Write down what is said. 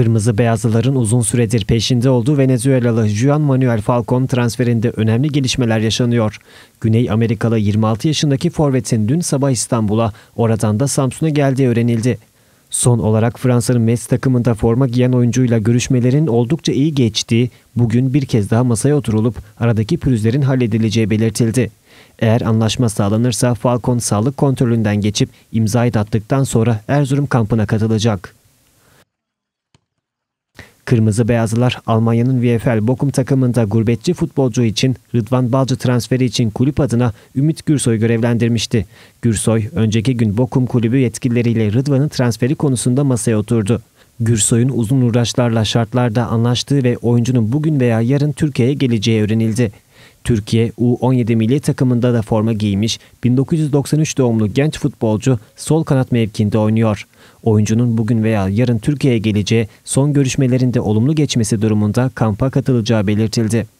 Kırmızı beyazlıların uzun süredir peşinde olduğu Venezuelalı Juan Manuel Falcon transferinde önemli gelişmeler yaşanıyor. Güney Amerikalı 26 yaşındaki forvetin dün sabah İstanbul'a, oradan da Samsun'a geldiği öğrenildi. Son olarak Fransa'nın Metz takımında forma giyen oyuncuyla görüşmelerin oldukça iyi geçtiği, bugün bir kez daha masaya oturulup aradaki pürüzlerin halledileceği belirtildi. Eğer anlaşma sağlanırsa Falcon sağlık kontrolünden geçip imzayı attıktan sonra Erzurum kampına katılacak. Kırmızı Beyazlılar Almanya'nın VFL Bokum takımında gurbetçi futbolcu için Rıdvan Balcı transferi için kulüp adına Ümit Gürsoy görevlendirmişti. Gürsoy önceki gün Bokum kulübü yetkilileriyle Rıdvan'ın transferi konusunda masaya oturdu. Gürsoy'un uzun uğraşlarla şartlarda anlaştığı ve oyuncunun bugün veya yarın Türkiye'ye geleceği öğrenildi. Türkiye U17 milli takımında da forma giymiş 1993 doğumlu genç futbolcu sol kanat mevkinde oynuyor. Oyuncunun bugün veya yarın Türkiye'ye geleceği son görüşmelerinde olumlu geçmesi durumunda kampa katılacağı belirtildi.